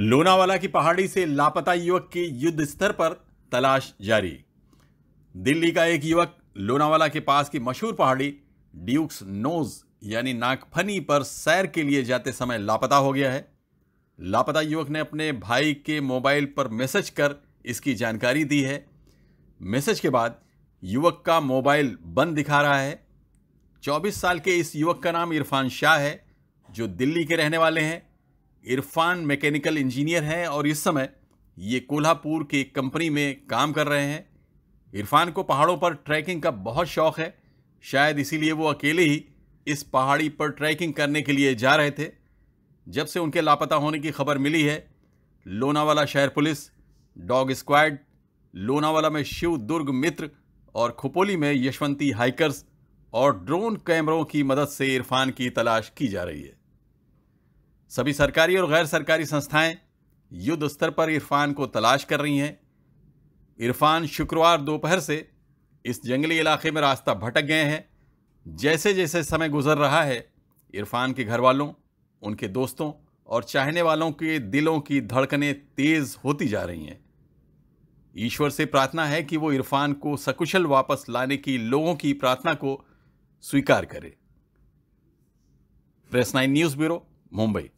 लोनावाला की पहाड़ी से लापता युवक के युद्ध स्तर पर तलाश जारी दिल्ली का एक युवक लोनावाला के पास की मशहूर पहाड़ी ड्यूक्स नोज यानी नागफनी पर सैर के लिए जाते समय लापता हो गया है लापता युवक ने अपने भाई के मोबाइल पर मैसेज कर इसकी जानकारी दी है मैसेज के बाद युवक का मोबाइल बंद दिखा रहा है 24 साल के इस युवक का नाम इरफान शाह है जो दिल्ली के रहने वाले हैं इरफान मैकेनिकल इंजीनियर हैं और इस समय ये कोल्हापुर के एक कंपनी में काम कर रहे हैं इरफान को पहाड़ों पर ट्रैकिंग का बहुत शौक़ है शायद इसीलिए वो अकेले ही इस पहाड़ी पर ट्रैकिंग करने के लिए जा रहे थे जब से उनके लापता होने की खबर मिली है लोनावाला शहर पुलिस डॉग स्क्वाड लोनावाला में शिव दुर्ग मित्र और खुपोली में यशवंती हाइकर्स और ड्रोन कैमरों की मदद से इरफान की तलाश की जा रही है सभी सरकारी और गैर सरकारी संस्थाएं युद्ध स्तर पर इरफान को तलाश कर रही हैं इरफान शुक्रवार दोपहर से इस जंगली इलाके में रास्ता भटक गए हैं जैसे जैसे समय गुजर रहा है इरफान के घर वालों उनके दोस्तों और चाहने वालों के दिलों की धड़कनें तेज़ होती जा रही हैं ईश्वर से प्रार्थना है कि वो इरफान को सकुशल वापस लाने की लोगों की प्रार्थना को स्वीकार करे press nine news bureau Mumbai